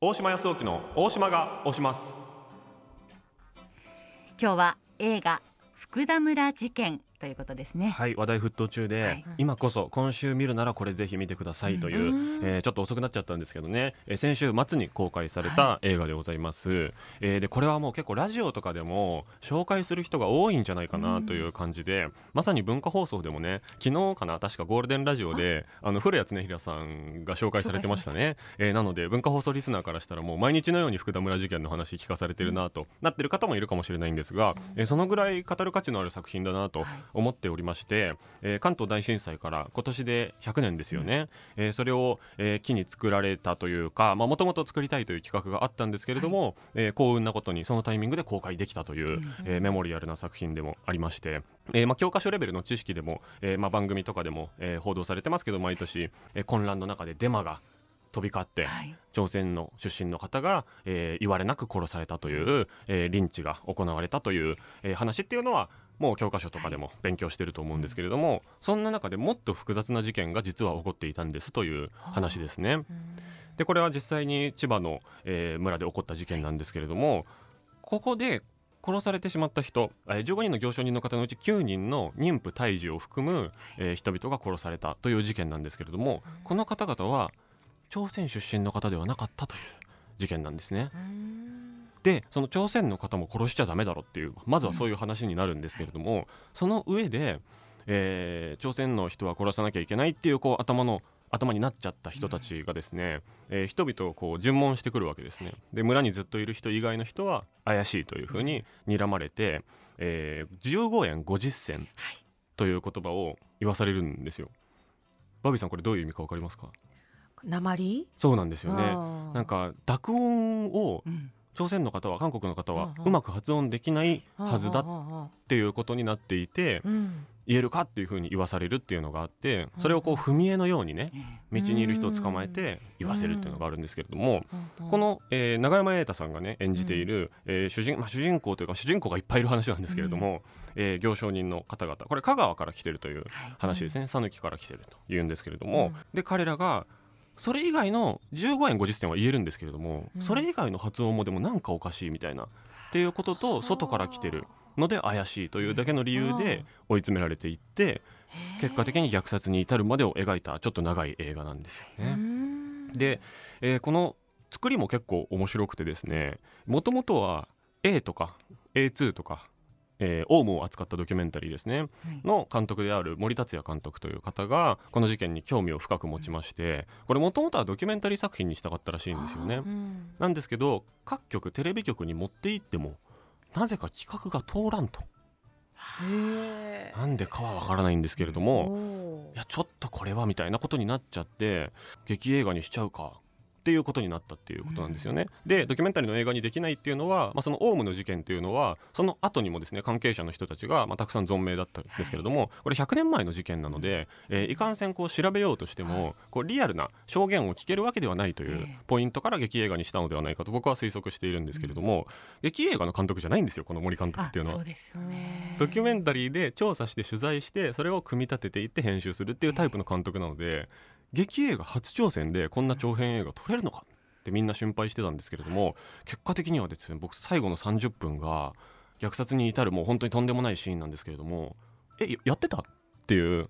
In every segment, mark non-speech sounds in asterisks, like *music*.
大島康沖の大島が押します今日は映画福田村事件ということですねはい話題沸騰中で、はい、今こそ今週見るならこれぜひ見てくださいという、うん、えー、ちょっと遅くなっちゃったんですけどね、えー、先週末に公開された映画でございます、はい、えー、でこれはもう結構ラジオとかでも紹介する人が多いんじゃないかなという感じで、うん、まさに文化放送でもね昨日かな確かゴールデンラジオであの古谷恒平さんが紹介されてましたねえー、なので文化放送リスナーからしたらもう毎日のように福田村事件の話聞かされてるなとなってる方もいるかもしれないんですが、えー、そのぐらい語る価値のある作品だなと、はい思っておりまして、えー、関東大震災から今年で100年ですよね、うん、えー、それを、えー、機に作られたというかもともと作りたいという企画があったんですけれども、はい、えー、幸運なことにそのタイミングで公開できたという、うん、えー、メモリアルな作品でもありまして、えーま教科書レベルの知識でも、えーま番組とかでも、えー、報道されてますけど毎年、えー、混乱の中でデマが飛び交って、はい、朝鮮の出身の方が、えー、言われなく殺されたという、えー、リンチが行われたという、えー、話っていうのはもう教科書とかでも勉強してると思うんですけれども、はい、そんな中でもっと複雑な事件が実は起こっていたんですという話ですね。でこれは実際に千葉の、えー、村で起こった事件なんですけれどもここで殺されてしまった人15人の行商人の方のうち9人の妊婦胎児を含む、えー、人々が殺されたという事件なんですけれどもこの方々は朝鮮出身の方ではなかったという事件なんですね。でその朝鮮の方も殺しちゃだめだろっていうまずはそういう話になるんですけれども、うん、その上で、えー、朝鮮の人は殺さなきゃいけないっていうこう頭の頭になっちゃった人たちがですね、うん、えー、人々をこう尋問してくるわけですねで村にずっといる人以外の人は怪しいというふうに睨まれて、えー、15円50銭という言葉を言わされるんですよ。バビーさんこれどういう意味か分かりますか鉛そうなんですよねなんか濁音を朝鮮の方は韓国の方はうまく発音できないはずだっていうことになっていて、言えるかっていうふうに言わされるっていうのがあってそれをこう踏み絵のようにね道にいる人を捕まえて言わせるっていうのがあるんですけれどもこの、えー、永山瑛太さんがね演じている、えー、主人まあ、主人公というか主人公がいっぱいいる話なんですけれども、えー、行商人の方々これ香川から来てるという話ですね讃岐、から来てるというんですけれどもで彼らがそれ以外の15円50銭は言えるんですけれども、うん、それ以外の発音もでもなんかおかしいみたいなっていうことと外から来てるので怪しいというだけの理由で追い詰められていって結果的に虐殺に至るまでを描いたちょっと長い映画なんですよね。で、えー、この作りも結構面白くてですねもともとは A とか A2 とかえー、オウムを扱ったドキュメンタリーですね、はい、の監督である森達也監督という方がこの事件に興味を深く持ちまして、これもともとはドキュメンタリー作品にしたかったらしいんですよね、うん、なんですけど各局テレビ局に持っていってもなぜか企画が通らんとなんでかはわからないんですけれどもいやちょっとこれはみたいなことになっちゃって劇映画にしちゃうかっていうことになったっていうことなんですよね。でドキュメンタリーの映画にできないっていうのは、まあ、そのオウムの事件っていうのはその後にもですね関係者の人たちが、まあ、たくさん存命だったんですけれども、これ100年前の事件なので、えー、いかんせんこう調べようとしても、こうリアルな証言を聞けるわけではないというポイントから劇映画にしたのではないかと僕は推測しているんですけれども、うん、劇映画の監督じゃないんですよこの森監督っていうのは。ドキュメンタリーで調査して取材してそれを組み立てていって編集するっていうタイプの監督なので。えー劇映画初挑戦でこんな長編映画撮れるのかってみんな心配してたんですけれども結果的にはですね僕最後の30分が虐殺に至るもう本当にとんでもないシーンなんですけれどもえやってたっていう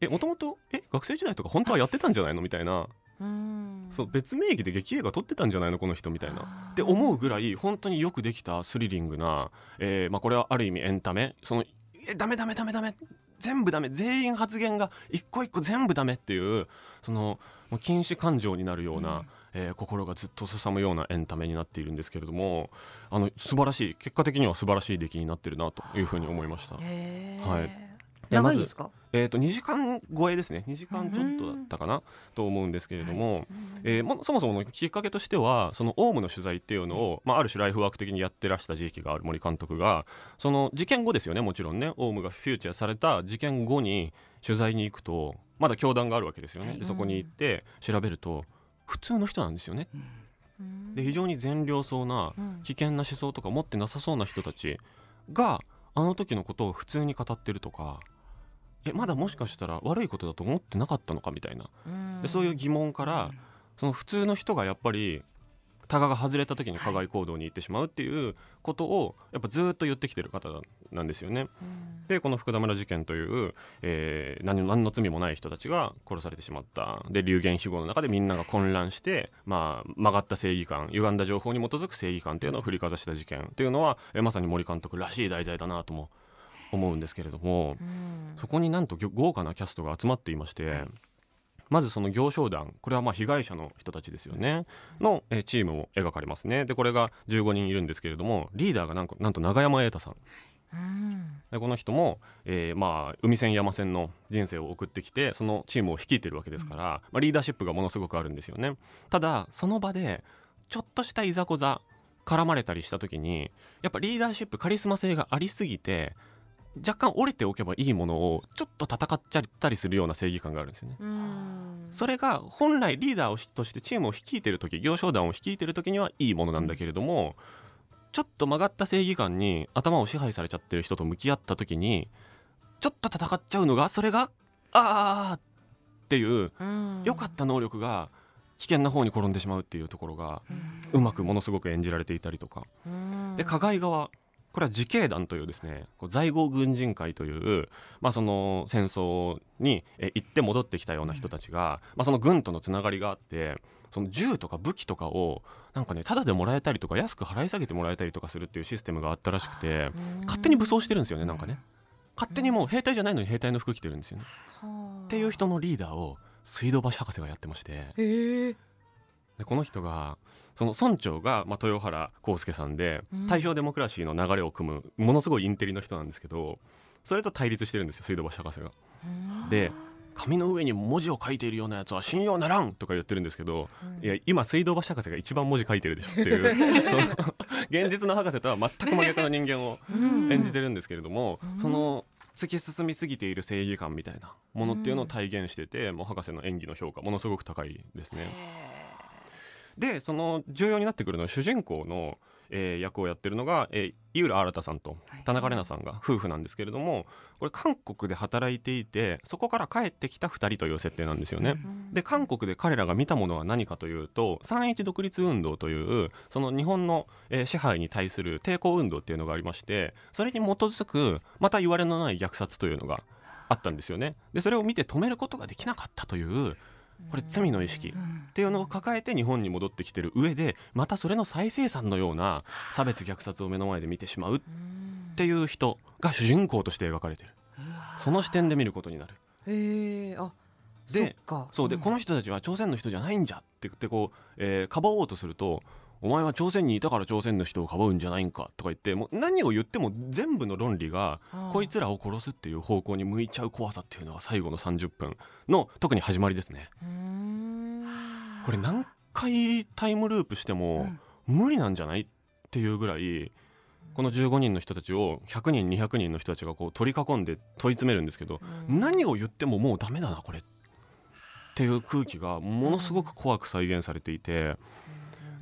えもともと学生時代とか本当はやってたんじゃないのみたいなそう別名義で劇映画撮ってたんじゃないのこの人みたいなって思うぐらい本当によくできたスリリングな、えーまあ、これはある意味エンタメそのえダメダメダメダメ全部ダメ全員発言が一個一個全部ダメっていうその禁止感情になるような、うん、えー、心がずっとすさむようなエンタメになっているんですけれどもあの素晴らしい結果的には素晴らしい出来になってるなというふうに思いました。はい長いですか、えーと、2時間超えですね2時間ちょっとだったかな、うん、と思うんですけれども、はい、えー、そもそものきっかけとしてはそのオウムの取材っていうのを、まあ、ある種ライフワーク的にやってらした時期がある森監督がその事件後ですよねもちろんねオウムがフューチャーされた事件後に取材に行くとまだ教団があるわけですよね、はい、でそこに行って調べると普通の人なんですよね。うん、で非常に善良そうな危険な思想とか持ってなさそうな人たちがあの時のことを普通に語ってるとか。えまだもしかしたら悪いことだと思ってなかったのかみたいな、そういう疑問から、その普通の人がやっぱりタガが外れた時に加害行動に行ってしまうっていうことをやっぱずっと言ってきてる方なんですよね。でこの福田村事件という、えー、何何の罪もない人たちが殺されてしまったで流言飛語の中でみんなが混乱して、まあ、曲がった正義感歪んだ情報に基づく正義感というのを振りかざした事件というのは、えー、まさに森監督らしい題材だなとも思うんですけれども、そこになんと豪華なキャストが集まっていまして。まずその行商団これはまあ被害者の人たちですよねの、チームを描かれますねでこれが15人いるんですけれどもリーダーがなんなんと永山瑛太さんうん、でこの人も、えーまあ、海戦山戦の人生を送ってきてそのチームを率いてるわけですから、うん、まあ、リーダーシップがものすごくあるんですよねただその場でちょっとしたいざこざ絡まれたりした時にやっぱリーダーシップカリスマ性がありすぎて若干折れておけばいいものをちょっと戦っちゃったりするような正義感があるんですよね。それが本来リーダーとしてチームを率いてる時行商団を率いてる時にはいいものなんだけれども、ちょっと曲がった正義感に頭を支配されちゃってる人と向き合った時にちょっと戦っちゃうのがそれがああっていう良かった能力が危険な方に転んでしまうっていうところがうまくものすごく演じられていたりとか。で加害側これは自警団というですねこう在郷軍人会という、まあ、その戦争に行って戻ってきたような人たちが、まあ、その軍とのつながりがあってその銃とか武器とかをなんかねタダでもらえたりとか安く払い下げてもらえたりとかするっていうシステムがあったらしくて勝手に武装してるんですよねなんかね勝手にもう兵隊じゃないのに兵隊の服着てるんですよね。っていう人のリーダーを水道橋博士がやってまして。えーでこの人がその村長が、まあ、豊原康介さんで、大正デモクラシーの流れを組むものすごいインテリの人なんですけどそれと対立してるんですよ水道橋博士が。で紙の上に文字を書いているようなやつは信用ならんとか言ってるんですけど、うん、いや今水道橋博士が一番文字書いてるでしょっていう *laughs* その現実の博士とは全く真逆の人間を演じてるんですけれども、うん、その突き進みすぎている正義感みたいなものっていうのを体現してて、もう博士の演技の評価ものすごく高いですね。でその重要になってくるのは主人公の、えー、役をやってるのが、えー、井浦新さんと田中玲奈さんが夫婦なんですけれどもこれ韓国で働いていてそこから帰ってきた2人という設定なんですよね。で韓国で彼らが見たものは何かというと31独立運動というその日本の、えー、支配に対する抵抗運動っていうのがありましてそれに基づくまた言われのない虐殺というのがあったんですよね。でそれを見て止めることができなかったというこれ罪の意識っていうのを抱えて日本に戻ってきてる上でまたそれの再生産のような差別虐殺を目の前で見てしまうっていう人が主人公として描かれてるその視点で見ることになる。へーあでそうで、この人たちは朝鮮の人じゃないんじゃってこう、えー、かばおうとするとお前は朝鮮にいたから朝鮮の人をかばうんじゃないんかとか言ってもう何を言っても全部の論理がこいつらを殺すっていう方向に向いちゃう怖さっていうのが最後の30分の特に始まりですね。これ何回タイムループしても無理なんじゃないっていうぐらいこの15人の人たちを100人200人の人たちがこう取り囲んで問い詰めるんですけど何を言ってももうダメだなこれっていう空気がものすごく怖く再現されていて。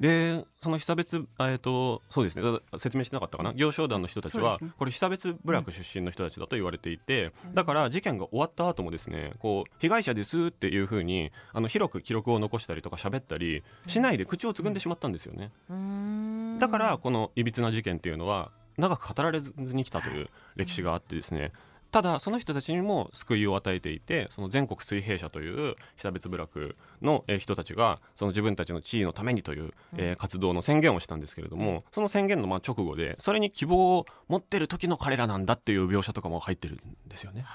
でその被差別えっとそうですね説明してなかったかな行商団の人たちは、ね、これ被差別部落出身の人たちだと言われていて、うん、だから事件が終わった後もですねこう被害者ですっていうふうにあの広く記録を残したりとか喋ったりしないで口をつぐんでしまったんですよね、うん、だからこのいびつな事件っていうのは長く語られずにきたという歴史があってですね、うんただその人たちにも救いを与えていてその全国水平社という被差別部落の人たちがその自分たちの地位のためにという、え活動の宣言をしたんですけれどもその宣言のま直後でそれに希望を持ってる時の彼らなんだっていう描写とかも入ってるんですよね。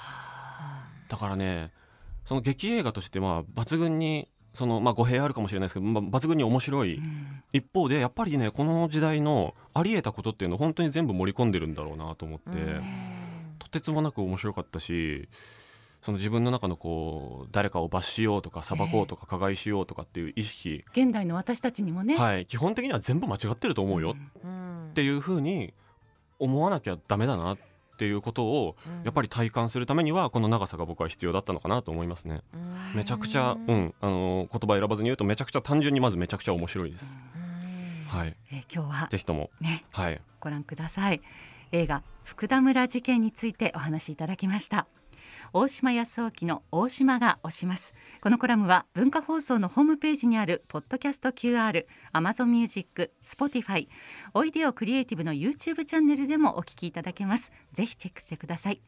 だからねその劇映画としてまあ抜群にそのまあ、語弊あるかもしれないですけど、まあ、抜群に面白い、うん、一方でやっぱりねこの時代のありえたことっていうのを本当に全部盛り込んでるんだろうなと思って。うんてつもなく面白かったしその自分の中のこう誰かを罰しようとか裁こうとか加害しようとかっていう意識、えー、現代の私たちにもね、はい、基本的には全部間違ってると思うよっていうふうに思わなきゃダメだなっていうことをやっぱり体感するためにはこの長さが僕は必要だったのかなと思いますね。めちゃくちゃ、うん、あの言葉選ばずに言うとめちゃくちゃ単純にまずめちゃくちゃ面白いです。はい、えー、今日はぜひとも、ね、はい、ご覧ください。映画福田村事件についてお話しいただきました大島康沖の大島が推しますこのコラムは文化放送のホームページにあるポッドキャスト QR、Amazon Music、Spotify、おいでよクリエイティブの YouTube チャンネルでもお聞きいただけますぜひチェックしてください